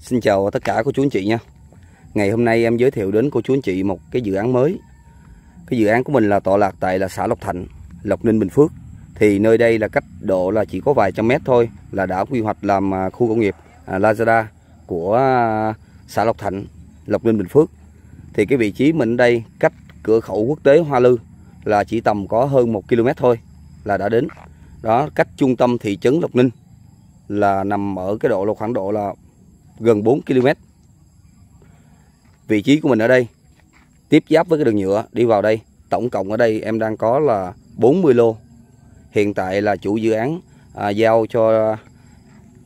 Xin chào tất cả cô chú anh chị nha Ngày hôm nay em giới thiệu đến cô chú anh chị một cái dự án mới Cái dự án của mình là tọa lạc tại là xã Lộc Thạnh, Lộc Ninh, Bình Phước Thì nơi đây là cách độ là chỉ có vài trăm mét thôi Là đã quy hoạch làm à, khu công nghiệp à, Lazada của à, xã Lộc Thạnh, Lộc Ninh, Bình Phước Thì cái vị trí mình đây cách cửa khẩu quốc tế Hoa Lư là chỉ tầm có hơn 1 km thôi là đã đến đó cách trung tâm thị trấn Lộc Ninh là nằm ở cái độ là khoảng độ là gần 4 km. Vị trí của mình ở đây tiếp giáp với cái đường nhựa đi vào đây. Tổng cộng ở đây em đang có là 40 lô. Hiện tại là chủ dự án à, giao cho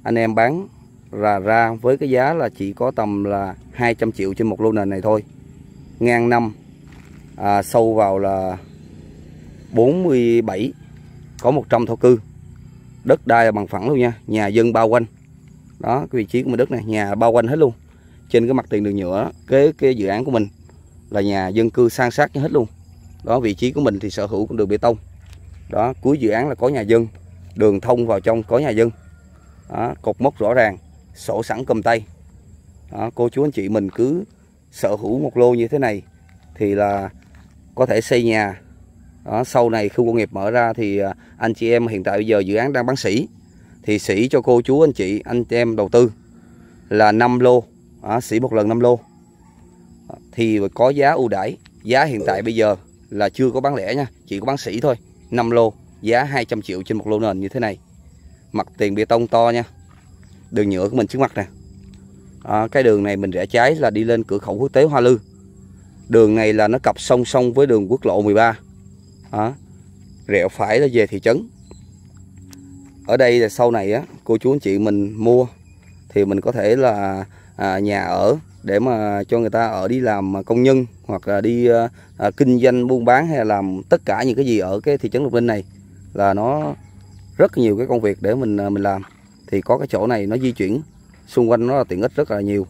anh em bán ra ra với cái giá là chỉ có tầm là 200 triệu trên một lô nền này thôi. Ngang năm à, sâu vào là 47 có 100 thổ cư. Đất đai là bằng phẳng luôn nha, nhà dân bao quanh đó cái vị trí của mình đất này nhà bao quanh hết luôn trên cái mặt tiền đường nhựa kế cái dự án của mình là nhà dân cư sang sát hết luôn đó vị trí của mình thì sở hữu con đường bê tông đó cuối dự án là có nhà dân đường thông vào trong có nhà dân đó, cột mốc rõ ràng sổ sẵn cầm tay đó, cô chú anh chị mình cứ sở hữu một lô như thế này thì là có thể xây nhà đó, sau này khu công nghiệp mở ra thì à, anh chị em hiện tại bây giờ dự án đang bán sỉ thì sỉ cho cô chú anh chị anh em đầu tư là 5 lô à, sĩ một lần 5 lô thì có giá ưu đãi giá hiện tại bây giờ là chưa có bán lẻ nha chỉ có bán sỉ thôi 5 lô giá 200 triệu trên một lô nền như thế này mặt tiền bê tông to nha đường nhựa của mình trước mặt nè à, cái đường này mình rẽ trái là đi lên cửa khẩu quốc tế Hoa Lư đường này là nó cặp song song với đường quốc lộ 13 à, rẽ phải là về thị trấn ở đây là sau này á cô chú anh chị mình mua thì mình có thể là à, nhà ở để mà cho người ta ở đi làm công nhân hoặc là đi à, à, kinh doanh buôn bán hay là làm tất cả những cái gì ở cái thị trấn Lục Ninh này là nó rất nhiều cái công việc để mình à, mình làm thì có cái chỗ này nó di chuyển xung quanh nó là tiện ích rất là nhiều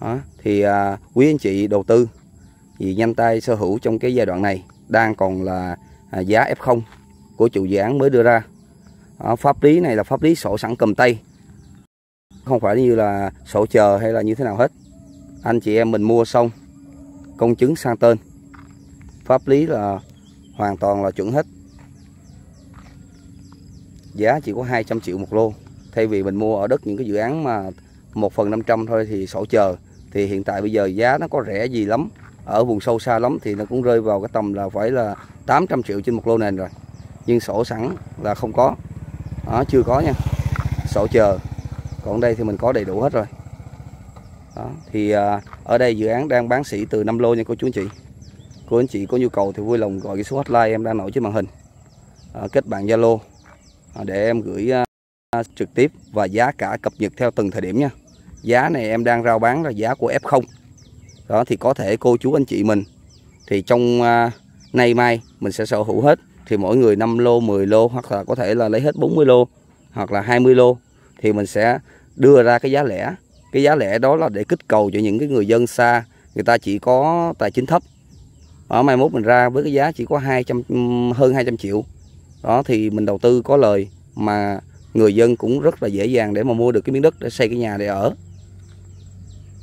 đó. thì à, quý anh chị đầu tư vì nhanh tay sở hữu trong cái giai đoạn này đang còn là à, giá F0 của chủ dự án mới đưa ra Ờ, pháp lý này là pháp lý sổ sẵn cầm tay không phải như là sổ chờ hay là như thế nào hết anh chị em mình mua xong công chứng sang tên pháp lý là hoàn toàn là chuẩn hết giá chỉ có 200 triệu một lô thay vì mình mua ở đất những cái dự án mà một phần 500 thôi thì sổ chờ thì hiện tại bây giờ giá nó có rẻ gì lắm ở vùng sâu xa lắm thì nó cũng rơi vào cái tầm là phải là 800 triệu trên một lô nền rồi nhưng sổ sẵn là không có đó, chưa có nha sổ chờ còn đây thì mình có đầy đủ hết rồi đó, thì à, ở đây dự án đang bán sỉ từ 5 lô nha cô chú anh chị cô anh chị có nhu cầu thì vui lòng gọi cái số hotline em đang nổi trên màn hình à, kết bạn Zalo à, để em gửi à, trực tiếp và giá cả cập nhật theo từng thời điểm nha giá này em đang rao bán là giá của F0 đó thì có thể cô chú anh chị mình thì trong à, nay mai mình sẽ sở hữu hết thì mỗi người 5 lô 10 lô hoặc là có thể là lấy hết 40 lô hoặc là 20 lô thì mình sẽ đưa ra cái giá lẻ cái giá lẻ đó là để kích cầu cho những cái người dân xa người ta chỉ có tài chính thấp ở mai mốt mình ra với cái giá chỉ có 200 hơn 200 triệu đó thì mình đầu tư có lời mà người dân cũng rất là dễ dàng để mà mua được cái miếng đất để xây cái nhà để ở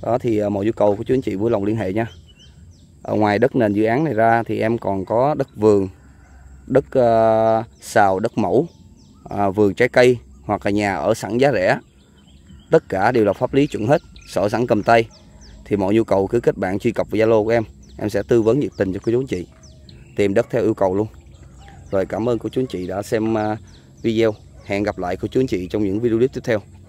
đó thì à, mọi nhu cầu của chú anh chị vui lòng liên hệ nha ở ngoài đất nền dự án này ra thì em còn có đất vườn đất uh, xào, đất mẫu, uh, vườn trái cây hoặc là nhà ở sẵn giá rẻ. Tất cả đều là pháp lý chuẩn hết, sổ sẵn cầm tay. Thì mọi nhu cầu cứ kết bạn truy cập vào Zalo của em, em sẽ tư vấn nhiệt tình cho cô chú anh chị. Tìm đất theo yêu cầu luôn. Rồi cảm ơn cô chú anh chị đã xem uh, video. Hẹn gặp lại cô chú anh chị trong những video tiếp theo.